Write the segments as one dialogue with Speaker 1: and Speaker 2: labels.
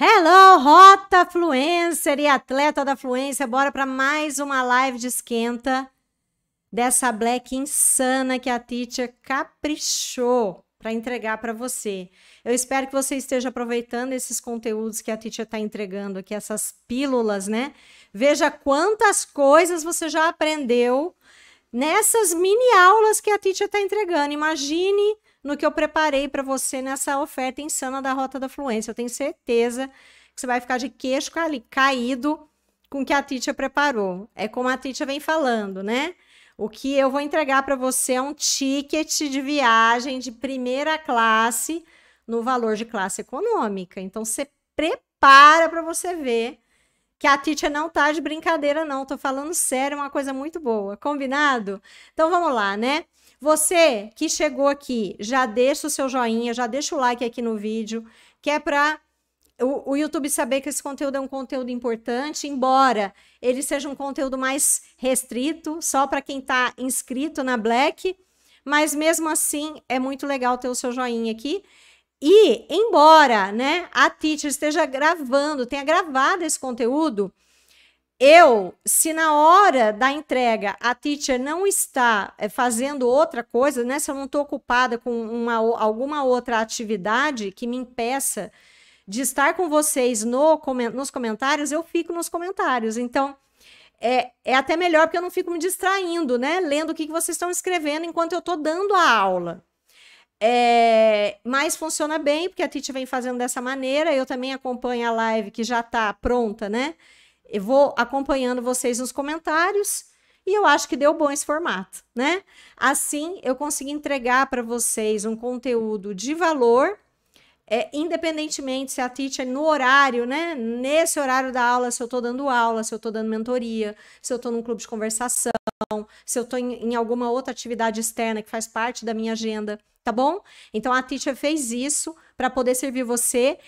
Speaker 1: Hello, Rota Fluencer e atleta da fluência, bora para mais uma live de esquenta dessa black insana que a teacher caprichou para entregar para você. Eu espero que você esteja aproveitando esses conteúdos que a teacher está entregando aqui, essas pílulas, né? Veja quantas coisas você já aprendeu nessas mini aulas que a teacher está entregando. Imagine no que eu preparei para você nessa oferta insana da Rota da Fluência. Eu tenho certeza que você vai ficar de queixo caído com o que a Titia preparou. É como a Titia vem falando, né? O que eu vou entregar para você é um ticket de viagem de primeira classe no valor de classe econômica. Então, você prepara para você ver que a Titia não tá de brincadeira, não. Tô falando sério, é uma coisa muito boa. Combinado? Então vamos lá, né? Você que chegou aqui, já deixa o seu joinha, já deixa o like aqui no vídeo, que é para o, o, YouTube saber que esse conteúdo é um conteúdo importante, embora ele seja um conteúdo mais restrito, só para quem está inscrito na Black. Mas mesmo assim, é muito legal ter o seu joinha aqui. E, embora né, a teacher esteja gravando, tenha gravado esse conteúdo, eu, se na hora da entrega a teacher não está eh, fazendo outra coisa, né, se eu não estou ocupada com uma, alguma outra atividade que me impeça de estar com vocês no, nos comentários, eu fico nos comentários. Então, é, é, até melhor porque eu não fico me distraindo, né? Lendo o que, que vocês estão escrevendo enquanto eu estou dando a aula. É, mas funciona bem, porque a Titi vem fazendo dessa maneira. Eu também acompanho a live que já está pronta, né? Eu vou acompanhando vocês nos comentários e eu acho que deu bom esse formato, né? Assim eu consegui entregar para vocês um conteúdo de valor é, independentemente se a teacher no horário, né? Nesse horário da aula, se eu estou dando aula, se eu estou dando mentoria, se eu estou num clube de conversação, se eu estou em, em alguma outra atividade externa que faz parte da minha agenda, tá bom? Então a teacher fez isso para poder servir você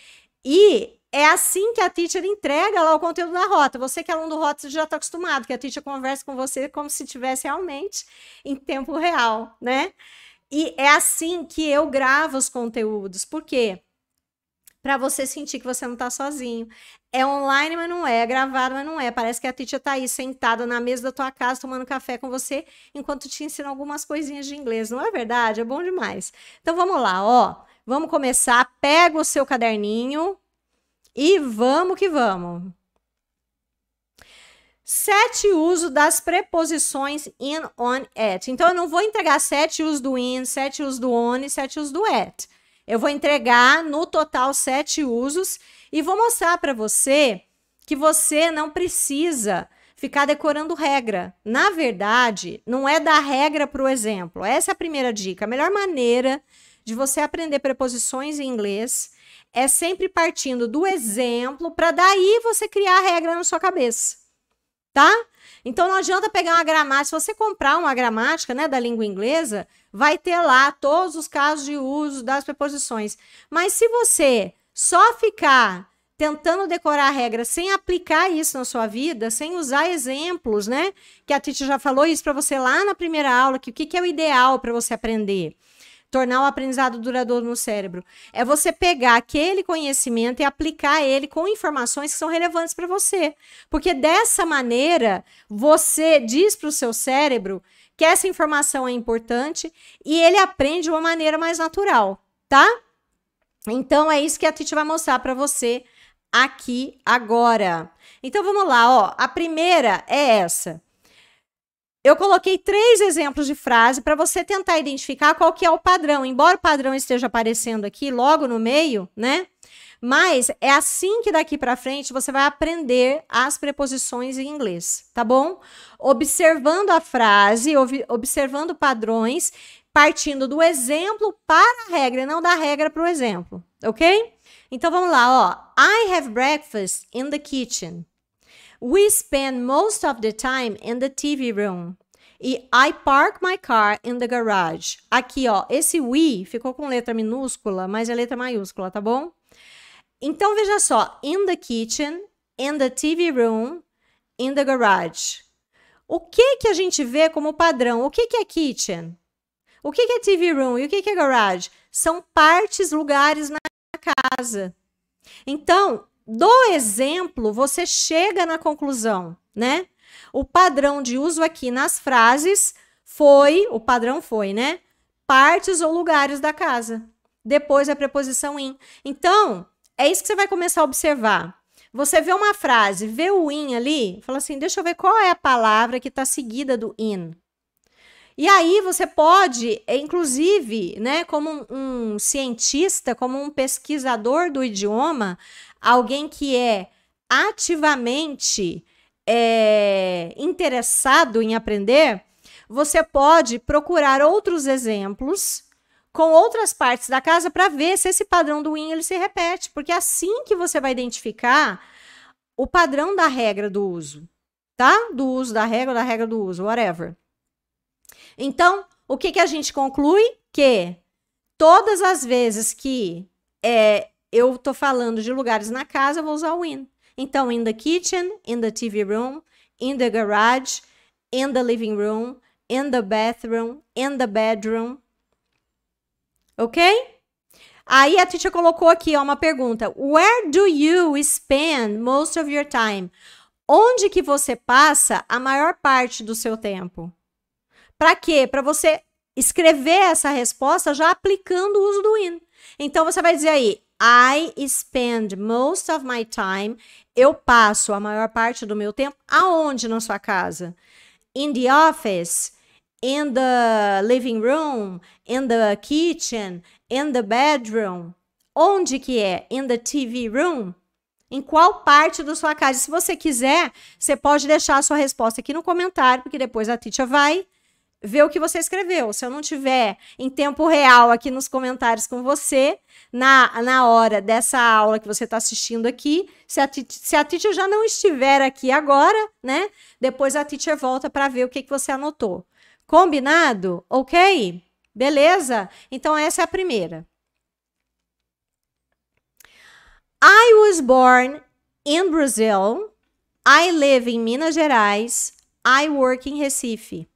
Speaker 1: e é assim que a teacher entrega lá o conteúdo da rota. Você que é aluno do rota já está acostumado, que a teacher conversa com você como se tivesse realmente em tempo real, né? E é assim que eu gravo os conteúdos. Por quê? para você sentir que você não tá sozinho. É online, mas não é. É gravado, mas não é. Parece que a Titia tá aí sentada na mesa da tua casa tomando café com você enquanto te ensina algumas coisinhas de inglês. Não é verdade? É bom demais. Então vamos lá, ó. Vamos começar. Pega o seu caderninho e vamos que vamos. Sete uso das preposições in, on, at. Então, eu não vou entregar sete usos do in, sete usos do on e sete usos do at. Eu vou entregar no total sete usos e vou mostrar para você que você não precisa ficar decorando regra. Na verdade, não é da regra para o exemplo. Essa é a primeira dica. A melhor maneira de você aprender preposições em inglês é sempre partindo do exemplo para daí você criar a regra na sua cabeça, tá? Então não adianta pegar uma gramática. Se você comprar uma gramática né, da língua inglesa, vai ter lá todos os casos de uso das preposições. Mas se você só ficar tentando decorar a regra sem aplicar isso na sua vida, sem usar exemplos, né? Que a Titi já falou isso para você lá na primeira aula, que o que, que é o ideal para você aprender tornar o aprendizado duradouro no cérebro. É você pegar aquele conhecimento e aplicar ele com informações que são relevantes para você. Porque dessa maneira, você diz para o seu cérebro que essa informação é importante e ele aprende de uma maneira mais natural, tá? Então é isso que a Titi vai mostrar para você aqui agora. Então vamos lá, ó. A primeira é essa. Eu coloquei três exemplos de frase para você tentar identificar qual que é o padrão. Embora o padrão esteja aparecendo aqui logo no meio, né? Mas é assim que daqui para frente você vai aprender as preposições em inglês, tá bom? Observando a frase, observando padrões, partindo do exemplo para a regra, não da regra para o exemplo, ok? Então vamos lá, ó. I have breakfast in the kitchen. We spend most of the time in the TV room. E I park my car in the garage. Aqui, ó, esse we ficou com letra minúscula, mas é letra maiúscula, tá bom? Então veja só, in the kitchen, in the TV room, in the garage. O que que a gente vê como padrão? O que que é kitchen? O que, que é TV room e o que, que é garage? São partes, lugares na casa. Então, do exemplo, você chega na conclusão, né? O padrão de uso aqui nas frases foi, o padrão foi, né? Partes ou lugares da casa. Depois a preposição in. Então, é isso que você vai começar a observar. Você vê uma frase, vê o in ali, fala assim: deixa eu ver qual é a palavra que está seguida do in. E aí você pode, é, inclusive, né, como um, um cientista, como um pesquisador do idioma, alguém que é ativamente é, interessado em aprender, você pode procurar outros exemplos com outras partes da casa para ver se esse padrão do Win ele se repete, porque assim que você vai identificar o padrão da regra do uso, tá? Do uso da regra, da regra do uso, whatever. Então, o que, que a gente conclui? Que todas as vezes que é, eu tô falando de lugares na casa, eu vou usar o in. Então, in the kitchen, in the TV room, in the garage, in the living room, in the bathroom, in the bedroom. Ok? Aí a Titia colocou aqui ó, uma pergunta. Where do you spend most of your time? Onde que você passa a maior parte do seu tempo? Para quê? Para você escrever essa resposta já aplicando o uso do in. Então você vai dizer aí, I spend most of my time. Eu passo a maior parte do meu tempo aonde na sua casa? In the office, in the living room, in the kitchen, in the bedroom. Onde que é? In the TV room? Em qual parte da sua casa? Se você quiser, você pode deixar a sua resposta aqui no comentário, porque depois a Titia vai ver o que você escreveu. Se eu não tiver em tempo real aqui nos comentários com você, na, na hora dessa aula que você está assistindo aqui, se a, se a teacher já não estiver aqui agora, né? Depois a teacher volta para ver o que, que você anotou. Combinado? Ok? Beleza? Então essa é a primeira. I was born in Brazil. I live in Minas Gerais. I work in Recife.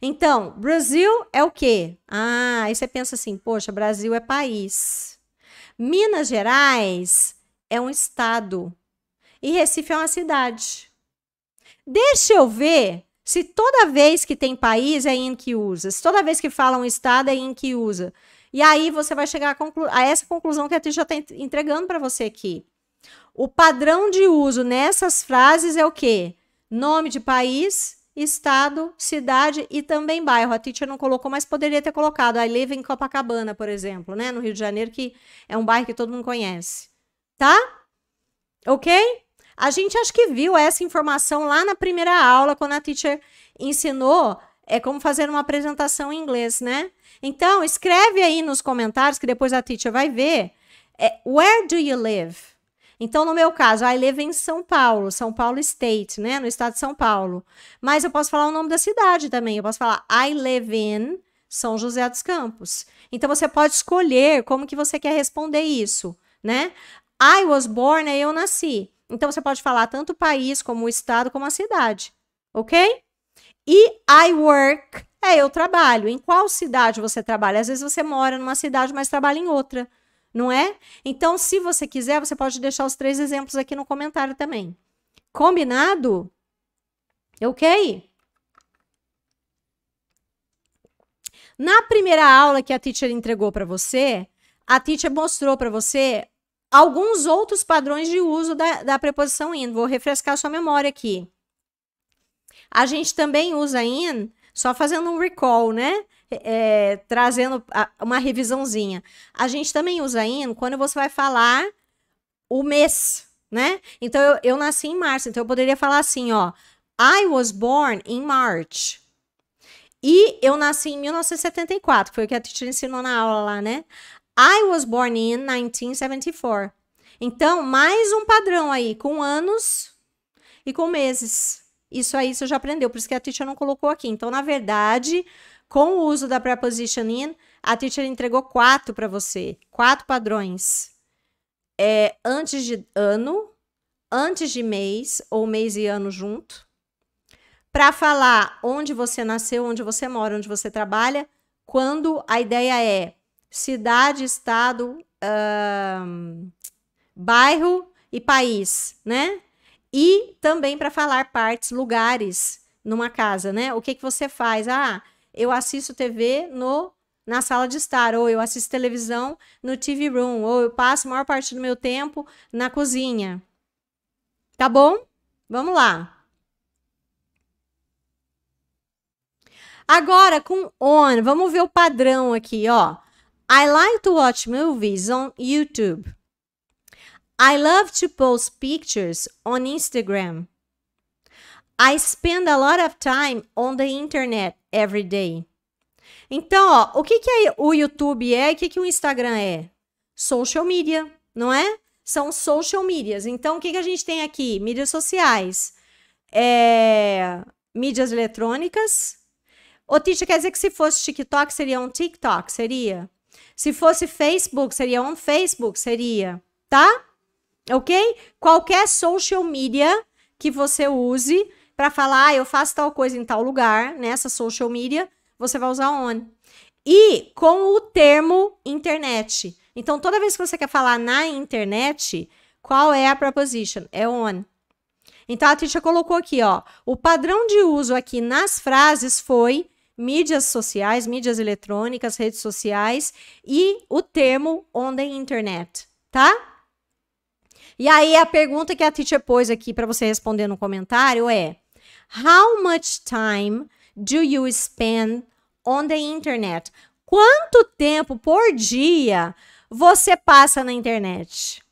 Speaker 1: Então, Brasil é o quê? Ah, aí você pensa assim, poxa, Brasil é país. Minas Gerais é um estado. E Recife é uma cidade. Deixa eu ver se toda vez que tem país é em que usa, se toda vez que fala um estado é em que usa. E aí você vai chegar a, a essa conclusão que a gente já está entregando para você aqui. O padrão de uso nessas frases é o quê? Nome de país, estado, cidade e também bairro. A teacher não colocou, mas poderia ter colocado. I live em Copacabana, por exemplo, né? No Rio de Janeiro, que é um bairro que todo mundo conhece. Tá? Ok? A gente acho que viu essa informação lá na primeira aula, quando a teacher ensinou é como fazer uma apresentação em inglês, né? Então, escreve aí nos comentários, que depois a teacher vai ver. É, where do you live? Então, no meu caso, I live em São Paulo, São Paulo State, né? No estado de São Paulo. Mas eu posso falar o nome da cidade também. Eu posso falar I live in São José dos Campos. Então, você pode escolher como que você quer responder isso, né? I was born, eu nasci. Então, você pode falar tanto o país, como o estado, como a cidade, ok? E I work é eu trabalho. Em qual cidade você trabalha? Às vezes você mora numa cidade, mas trabalha em outra não é? Então, se você quiser, você pode deixar os três exemplos aqui no comentário também. Combinado? Ok? Na primeira aula que a teacher entregou para você, a teacher mostrou para você alguns outros padrões de uso da, da preposição in. Vou refrescar sua memória aqui. A gente também usa in, só fazendo um recall, né? é, trazendo uma revisãozinha. A gente também usa in quando você vai falar o mês, né? Então, eu, eu nasci em março, então eu poderia falar assim, ó. I was born in March. E eu nasci em 1974, foi o que a Titi ensinou na aula lá, né? I was born in 1974. Então, mais um padrão aí, com anos e com meses. Isso aí você já aprendeu, por isso que a teacher não colocou aqui. Então, na verdade, com o uso da preposition in, a teacher entregou quatro para você, quatro padrões. É antes de ano, antes de mês ou mês e ano junto. Para falar onde você nasceu, onde você mora, onde você trabalha, quando a ideia é cidade, estado, um, bairro e país, né? E também para falar partes, lugares numa casa, né? O que, que você faz? Ah, eu assisto TV no na sala de estar, ou eu assisto televisão no TV room, ou eu passo a maior parte do meu tempo na cozinha. Tá bom? Vamos lá. Agora com on, vamos ver o padrão aqui, ó. I like to watch movies on YouTube. I love to post pictures on Instagram. I spend a lot of time on the internet every day. Então, ó, o que, que o YouTube é e o que, que o Instagram é? Social media, não é? São social medias. Então, o que, que a gente tem aqui? Mídias sociais, é... mídias eletrônicas. Ô, Tisha, quer dizer que se fosse TikTok, seria um TikTok? Seria. Se fosse Facebook, seria um Facebook? Seria. Tá? ok? Qualquer social media que você use para falar, ah, eu faço tal coisa em tal lugar, nessa social media, você vai usar on. E com o termo internet. Então, toda vez que você quer falar na internet, qual é a preposition? É on. Então, a Tisha colocou aqui, ó. O padrão de uso aqui nas frases foi mídias sociais, mídias eletrônicas, redes sociais e o termo on the internet, tá? E aí a pergunta que a teacher pôs aqui para você responder no comentário é: How much time do you spend on the internet? Quanto tempo por dia você passa na internet?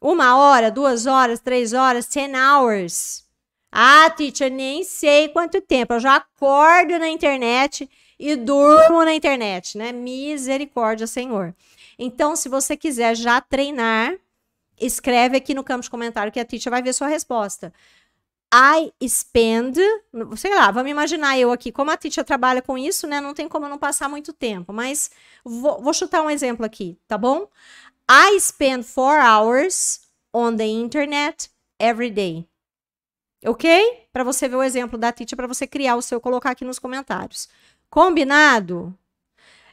Speaker 1: Uma hora, duas horas, três horas, ten hours. Ah, teacher, nem sei quanto tempo. Eu já acordo na internet e durmo na internet, né? Misericórdia, Senhor. Então, se você quiser já treinar escreve aqui no campo de comentário que a teacher vai ver sua resposta. I spend, sei lá, vamos imaginar eu aqui, como a Titia trabalha com isso, né? Não tem como eu não passar muito tempo, mas vou, vou chutar um exemplo aqui, tá bom? I spend four hours on the internet every day. Ok? Para você ver o exemplo da Titia, para você criar o seu, colocar aqui nos comentários. Combinado?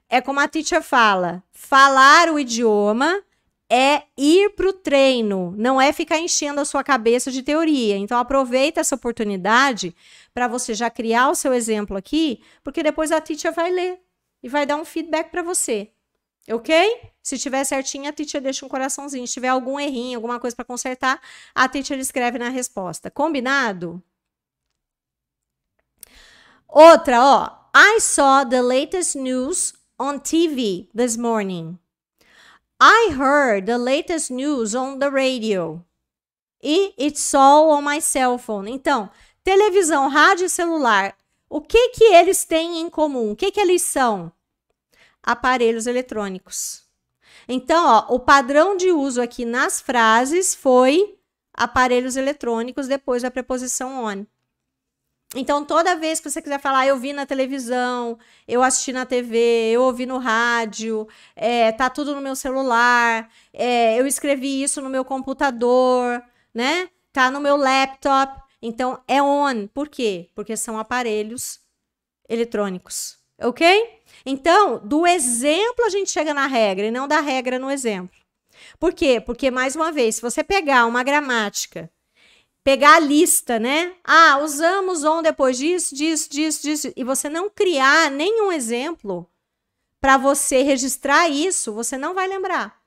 Speaker 1: É como a Titia fala: falar o idioma é ir para o treino, não é ficar enchendo a sua cabeça de teoria. Então aproveita essa oportunidade para você já criar o seu exemplo aqui, porque depois a teacher vai ler e vai dar um feedback para você. OK? Se tiver certinho, a teacher deixa um coraçãozinho. Se tiver algum errinho, alguma coisa para consertar, a teacher escreve na resposta. Combinado? Outra, ó. I saw the latest news on TV this morning. I heard the latest news on the radio. E it's all on my cell phone. Então, televisão, rádio e celular, o que que eles têm em comum? O que que eles são? Aparelhos eletrônicos. Então, ó, o padrão de uso aqui nas frases foi aparelhos eletrônicos depois da preposição on. Então, toda vez que você quiser falar, ah, eu vi na televisão, eu assisti na TV, eu ouvi no rádio, é, tá tudo no meu celular, é, eu escrevi isso no meu computador, né? Tá no meu laptop. Então, é on. Por quê? Porque são aparelhos eletrônicos, ok? Então, do exemplo a gente chega na regra e não da regra no exemplo. Por quê? Porque, mais uma vez, se você pegar uma gramática pegar a lista, né? Ah, usamos on depois disso, disso, disso, disso. E você não criar nenhum exemplo para você registrar isso, você não vai lembrar.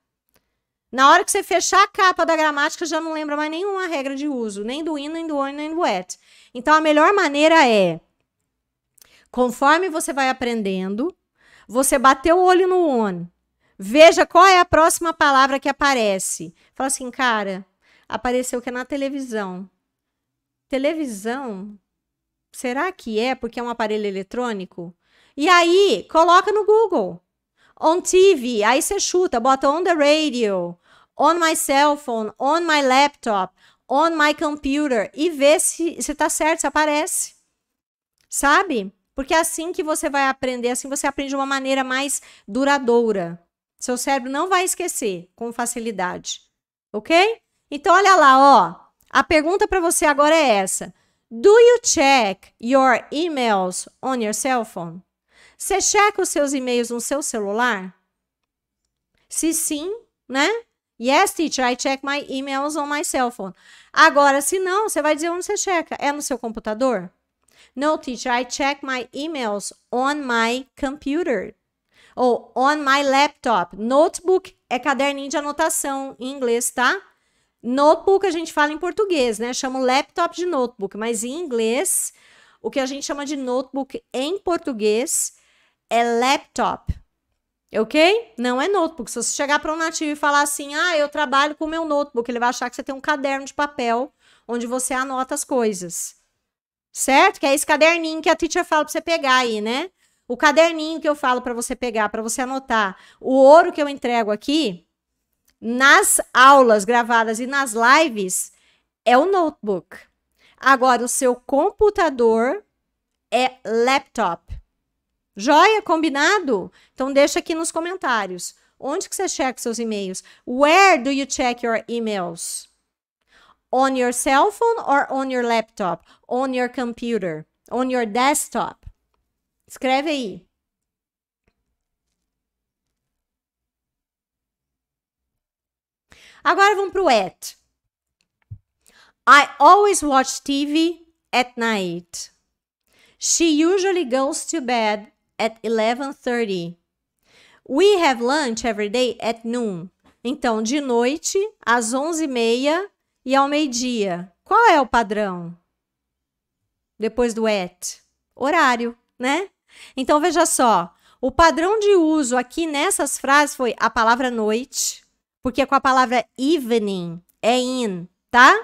Speaker 1: Na hora que você fechar a capa da gramática, já não lembra mais nenhuma regra de uso, nem do in, nem do on, nem do at. Então, a melhor maneira é, conforme você vai aprendendo, você bater o olho no on, veja qual é a próxima palavra que aparece. Fala assim, cara, apareceu que é na televisão. Televisão? Será que é porque é um aparelho eletrônico? E aí, coloca no Google. On TV, aí você chuta, bota on the radio, on my cell phone, on my laptop, on my computer e vê se você tá certo, se aparece. Sabe? Porque é assim que você vai aprender, assim você aprende de uma maneira mais duradoura. Seu cérebro não vai esquecer com facilidade. OK? Então, olha lá, ó. A pergunta para você agora é essa: Do you check your emails on your cell phone? Você checa os seus e-mails no seu celular? Se sim, né? Yes, teacher, I check my emails on my cell phone. Agora, se não, você vai dizer onde você checa. É no seu computador? No, teacher, I check my emails on my computer. Ou on my laptop. Notebook é caderninho de anotação em inglês, tá? Notebook a gente fala em português, né? Chama laptop de notebook, mas em inglês, o que a gente chama de notebook em português é laptop. Ok? Não é notebook. Se você chegar para um nativo e falar assim, ah, eu trabalho com o meu notebook, ele vai achar que você tem um caderno de papel onde você anota as coisas. Certo? Que é esse caderninho que a teacher fala para você pegar aí, né? O caderninho que eu falo para você pegar, para você anotar. O ouro que eu entrego aqui nas aulas gravadas e nas lives é o notebook. Agora, o seu computador é laptop. Joia, combinado? Então deixa aqui nos comentários. Onde que você checa seus e-mails? Where do you check your emails? On your cell phone or on your laptop? On your computer? On your desktop? Escreve aí. Agora vamos pro at. I always watch TV at night. She usually goes to bed at 11:30. We have lunch every day at noon. Então, de noite, às 11h30 e ao meio-dia. Qual é o padrão? Depois do at. Horário, né? Então, veja só. O padrão de uso aqui nessas frases foi a palavra noite porque é com a palavra evening é in, tá?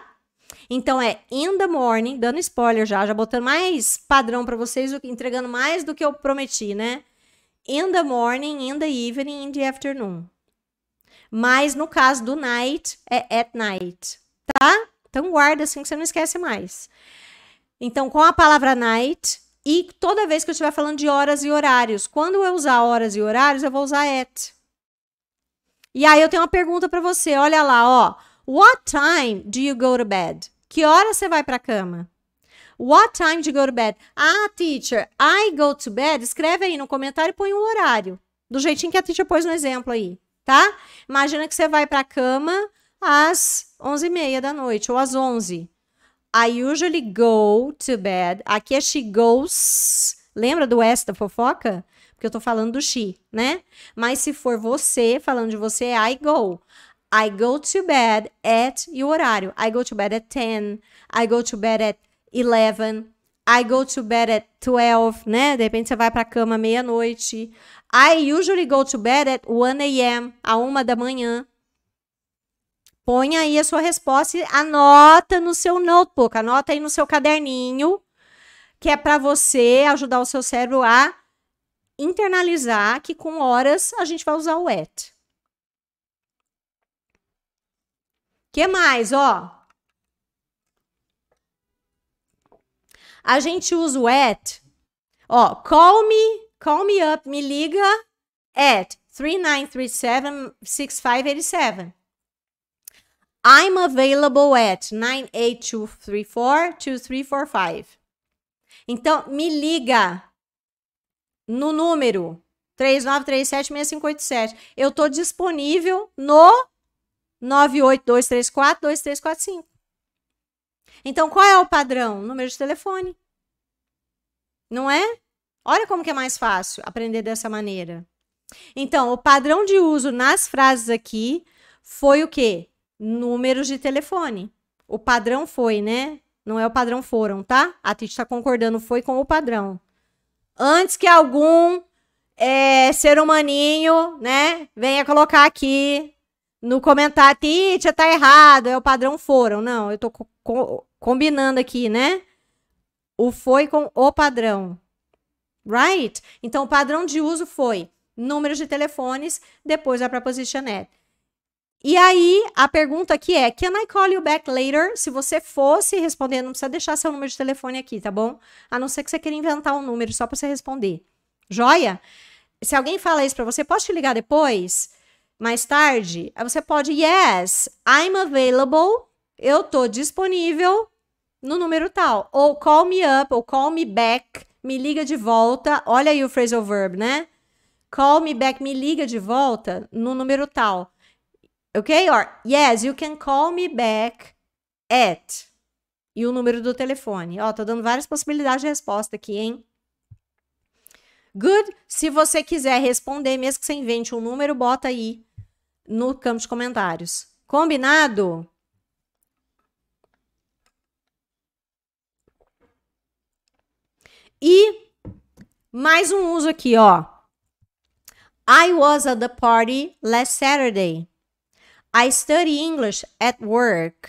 Speaker 1: Então é in the morning, dando spoiler já, já botando mais padrão para vocês, entregando mais do que eu prometi, né? In the morning, in the evening, in the afternoon. Mas no caso do night é at night, tá? Então guarda assim que você não esquece mais. Então com a palavra night e toda vez que eu estiver falando de horas e horários, quando eu usar horas e horários, eu vou usar at. E aí eu tenho uma pergunta para você. Olha lá, ó. What time do you go to bed? Que hora você vai para cama? What time do you go to bed? Ah, teacher, I go to bed. Escreve aí no comentário e põe o um horário. Do jeitinho que a teacher pôs no exemplo aí, tá? Imagina que você vai para cama às 11h30 da noite ou às 11 I usually go to bed. Aqui é she goes. Lembra do S da fofoca? porque eu tô falando do she, né? Mas se for você, falando de você, é I go. I go to bed at e o horário. I go to bed at 10. I go to bed at 11. I go to bed at 12, né? De repente você vai pra cama meia-noite. I usually go to bed at 1 a.m., a uma da manhã. Põe aí a sua resposta e anota no seu notebook, anota aí no seu caderninho, que é para você ajudar o seu cérebro a internalizar que com horas a gente vai usar o at. que mais, ó? A gente usa o at. Ó, call me, call me up, me liga at 3937-6587. I'm available at 98234-2345. Então, me liga no número 39376587. Eu estou disponível no 982342345. Então, qual é o padrão? Número de telefone. Não é? Olha como que é mais fácil aprender dessa maneira. Então, o padrão de uso nas frases aqui foi o quê? Números de telefone. O padrão foi, né? Não é o padrão foram, tá? A Titi está concordando, foi com o padrão antes que algum é, ser humaninho, né, venha colocar aqui no comentário, Titia, tá errado, é o padrão foram. Não, eu tô co combinando aqui, né? O foi com o padrão. Right? Então, o padrão de uso foi números de telefones, depois a preposition at. E aí, a pergunta aqui é: Can I call you back later? Se você fosse responder, não precisa deixar seu número de telefone aqui, tá bom? A não ser que você queira inventar um número só para você responder. Joia? Se alguém fala isso para você, posso te ligar depois? Mais tarde? Aí você pode: Yes, I'm available. Eu tô disponível no número tal. Ou call me up, ou call me back. Me liga de volta. Olha aí o phrasal verb, né? Call me back, me liga de volta no número tal ok? Or, yes, you can call me back at. E o número do telefone. Ó, tô dando várias possibilidades de resposta aqui, hein? Good. Se você quiser responder, mesmo que você invente um número, bota aí no campo de comentários. Combinado? E mais um uso aqui, ó. I was at the party last Saturday. I study English at work.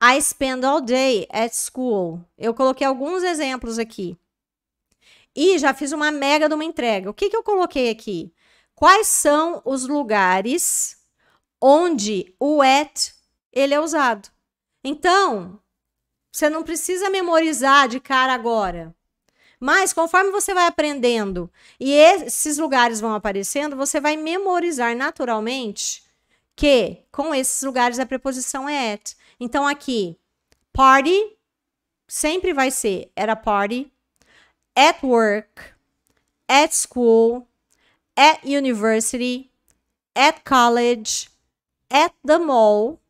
Speaker 1: I spend all day at school. Eu coloquei alguns exemplos aqui. E já fiz uma mega de uma entrega. O que, que eu coloquei aqui? Quais são os lugares onde o at ele é usado? Então, você não precisa memorizar de cara agora. Mas conforme você vai aprendendo e esses lugares vão aparecendo, você vai memorizar naturalmente que com esses lugares a preposição é at. Então aqui, party sempre vai ser at a party, at work, at school, at university, at college, at the mall,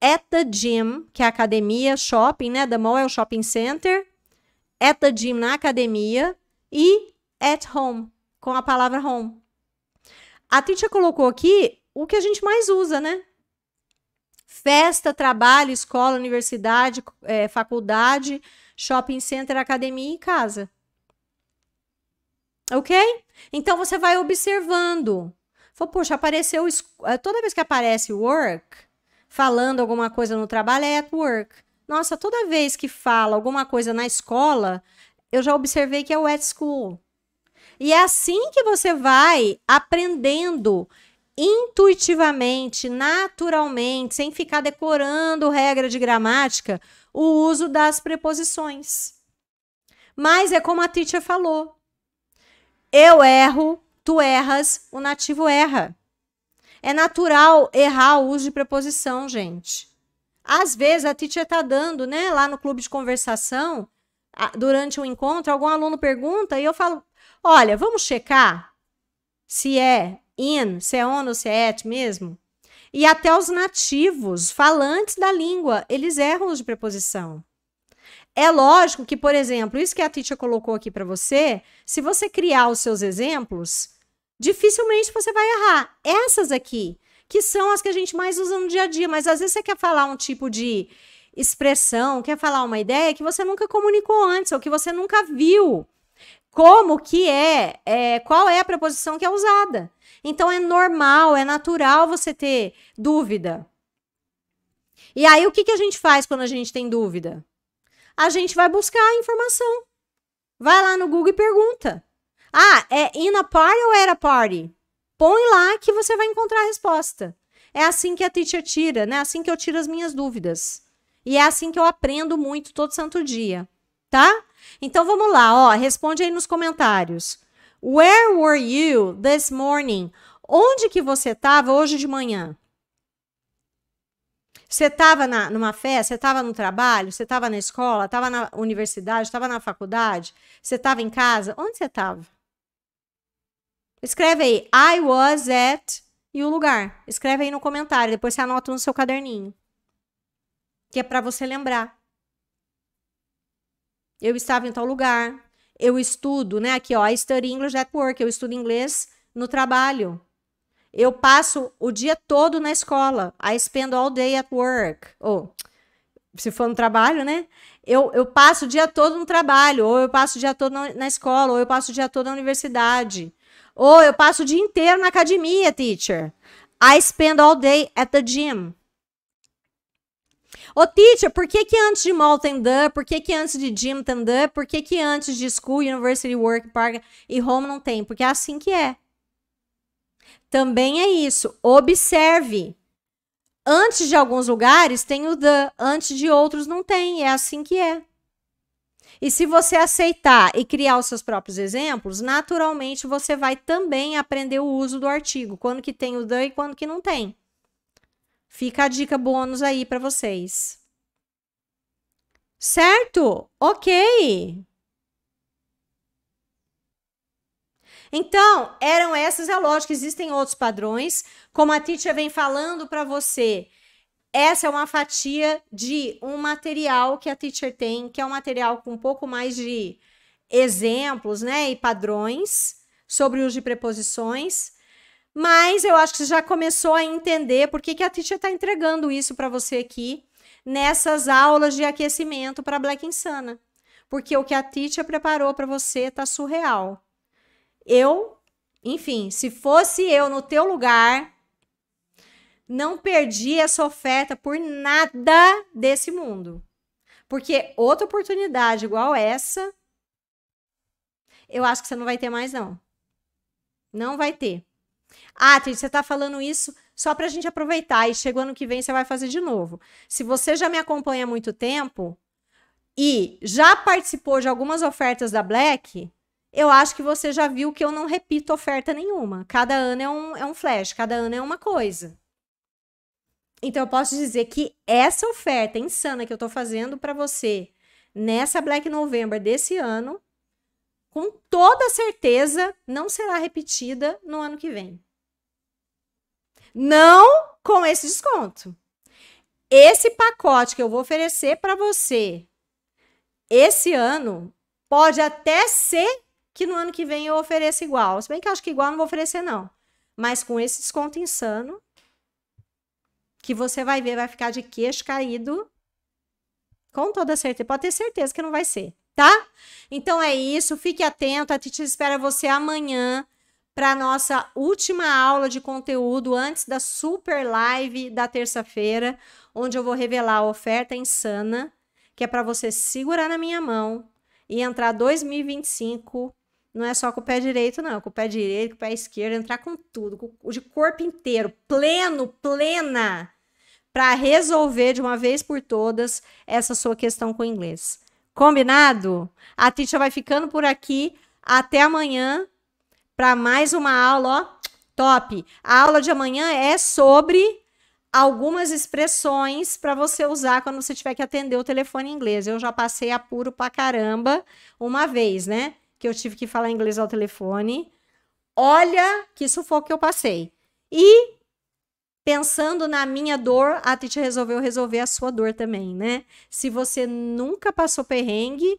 Speaker 1: at the gym, que é academia, shopping, né? The mall é o shopping center. At the gym na academia e at home, com a palavra home. A Titia colocou aqui o que a gente mais usa, né? Festa, trabalho, escola, universidade, é, faculdade, shopping center, academia e casa. Ok? Então você vai observando. Fala, poxa, apareceu. É, toda vez que aparece work, falando alguma coisa no trabalho, é at work. Nossa, toda vez que fala alguma coisa na escola, eu já observei que é o at school. E é assim que você vai aprendendo intuitivamente, naturalmente, sem ficar decorando regra de gramática, o uso das preposições. Mas é como a teacher falou: eu erro, tu erras, o nativo erra. É natural errar o uso de preposição, gente. Às vezes a teacher está dando, né, lá no clube de conversação, durante um encontro, algum aluno pergunta e eu falo: "Olha, vamos checar se é in, se é on ou se é at mesmo. E até os nativos, falantes da língua, eles erram os de preposição. É lógico que, por exemplo, isso que a Titia colocou aqui para você, se você criar os seus exemplos, dificilmente você vai errar. Essas aqui, que são as que a gente mais usa no dia a dia, mas às vezes você quer falar um tipo de expressão, quer falar uma ideia que você nunca comunicou antes ou que você nunca viu como que é, é, qual é a preposição que é usada. Então é normal, é natural você ter dúvida. E aí o que, que a gente faz quando a gente tem dúvida? A gente vai buscar a informação. Vai lá no Google e pergunta. Ah, é in a party ou era party? Põe lá que você vai encontrar a resposta. É assim que a teacher tira, né? Assim que eu tiro as minhas dúvidas. E é assim que eu aprendo muito todo santo dia, tá? Então vamos lá, ó, responde aí nos comentários. Where were you this morning? Onde que você estava hoje de manhã? Você estava numa festa, você estava no trabalho, você estava na escola, estava na universidade, estava na faculdade, você estava em casa? Onde você estava? Escreve aí, I was at e o lugar. Escreve aí no comentário, depois você anota no seu caderninho. Que é para você lembrar eu estava em tal lugar, eu estudo, né? Aqui, ó, I study English at work, eu estudo inglês no trabalho. Eu passo o dia todo na escola. I spend all day at work. Ou, se for no trabalho, né? Eu, eu passo o dia todo no trabalho, ou eu passo o dia todo na, na escola, ou eu passo o dia todo na universidade. Ou eu passo o dia inteiro na academia, teacher. I spend all day at the gym. Ô, teacher, por que que antes de tem Duck, por que que antes de Jim Duck, por que que antes de School, University Work, Park e Home não tem? Porque é assim que é. Também é isso. Observe. Antes de alguns lugares tem o the, antes de outros não tem. É assim que é. E se você aceitar e criar os seus próprios exemplos, naturalmente você vai também aprender o uso do artigo, quando que tem o the e quando que não tem. Fica a dica bônus aí para vocês. Certo? Ok. Então, eram essas, é lógico, existem outros padrões. Como a Titia vem falando para você, essa é uma fatia de um material que a teacher tem, que é um material com um pouco mais de exemplos, né, e padrões sobre os uso de preposições. Mas eu acho que você já começou a entender por que, que a Titia está entregando isso para você aqui nessas aulas de aquecimento para Black Insana. Porque o que a Titia preparou para você tá surreal. Eu, enfim, se fosse eu no teu lugar, não perdi essa oferta por nada desse mundo. Porque outra oportunidade igual essa, eu acho que você não vai ter mais, não. Não vai ter. Ah, Tite, você está falando isso só para a gente aproveitar e chega ano que vem você vai fazer de novo. Se você já me acompanha há muito tempo e já participou de algumas ofertas da Black, eu acho que você já viu que eu não repito oferta nenhuma. Cada ano é um, é um flash, cada ano é uma coisa. Então eu posso dizer que essa oferta insana que eu estou fazendo para você nessa Black November desse ano, com toda certeza, não será repetida no ano que vem. Não com esse desconto. Esse pacote que eu vou oferecer para você esse ano pode até ser que no ano que vem eu ofereça igual. Se bem que eu acho que igual eu não vou oferecer, não. Mas com esse desconto insano, que você vai ver, vai ficar de queixo caído. Com toda certeza. Pode ter certeza que não vai ser, tá? Então é isso. Fique atento. A Titi espera você amanhã para nossa última aula de conteúdo antes da super live da terça-feira, onde eu vou revelar a oferta insana, que é para você segurar na minha mão e entrar 2025 não é só com o pé direito, não. É com o pé direito, com o pé esquerdo, entrar com tudo, com, de corpo inteiro, pleno, plena, para resolver de uma vez por todas essa sua questão com o inglês. Combinado? A Titia vai ficando por aqui. Até amanhã para mais uma aula, ó, top. A aula de amanhã é sobre algumas expressões para você usar quando você tiver que atender o telefone inglês. Eu já passei apuro pra caramba uma vez, né? Que eu tive que falar inglês ao telefone. Olha que sufoco que eu passei. E pensando na minha dor, a Titi resolveu resolver a sua dor também, né? Se você nunca passou perrengue,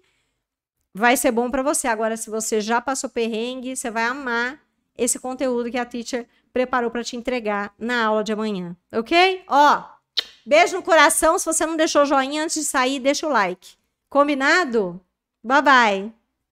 Speaker 1: vai ser bom para você. Agora, se você já passou perrengue, você vai amar esse conteúdo que a teacher preparou para te entregar na aula de amanhã, ok? Ó, beijo no coração. Se você não deixou o joinha antes de sair, deixa o like. Combinado? Bye bye.